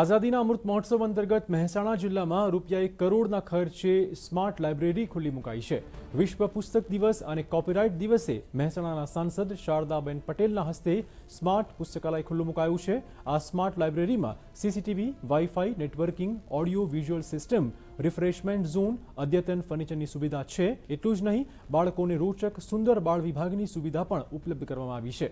આઝાદીના અમૃત મહોત્સવ અંતર્ગત મહેસાણા જિલ્લામાં રૂપિયા એક કરોડના ખર્ચે સ્માર્ટ લાઇબ્રેરી ખુલ્લી મુકાઈ છે વિશ્વ પુસ્તક દિવસ અને કોપીરાઇટ દિવસે મહેસાણાના સાંસદ શારદાબેન પટેલના હસ્તે સ્માર્ટ પુસ્તકાલય ખુલ્લું મુકાયું છે આ સ્માર્ટ લાઇબ્રેરીમાં CCTV wifi networking audio visual system refreshment zone અદ્યતન ફર્નિચરની સુવિધા છે એટલું જ નહીં બાળકોને રોચક સુંદર બાળ વિભાગની સુવિધા પણ ઉપલબ્ધ કરવામાં આવી છે